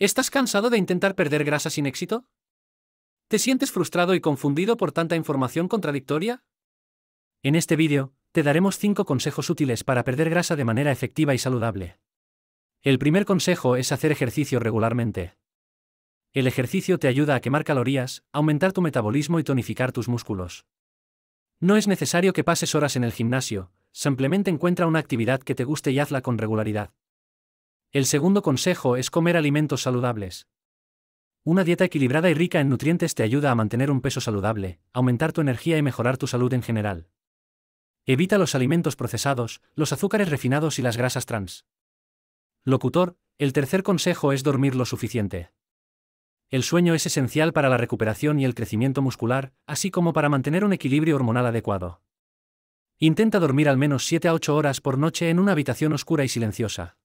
¿Estás cansado de intentar perder grasa sin éxito? ¿Te sientes frustrado y confundido por tanta información contradictoria? En este vídeo, te daremos 5 consejos útiles para perder grasa de manera efectiva y saludable. El primer consejo es hacer ejercicio regularmente. El ejercicio te ayuda a quemar calorías, aumentar tu metabolismo y tonificar tus músculos. No es necesario que pases horas en el gimnasio, simplemente encuentra una actividad que te guste y hazla con regularidad. El segundo consejo es comer alimentos saludables. Una dieta equilibrada y rica en nutrientes te ayuda a mantener un peso saludable, aumentar tu energía y mejorar tu salud en general. Evita los alimentos procesados, los azúcares refinados y las grasas trans. Locutor, el tercer consejo es dormir lo suficiente. El sueño es esencial para la recuperación y el crecimiento muscular, así como para mantener un equilibrio hormonal adecuado. Intenta dormir al menos 7 a 8 horas por noche en una habitación oscura y silenciosa.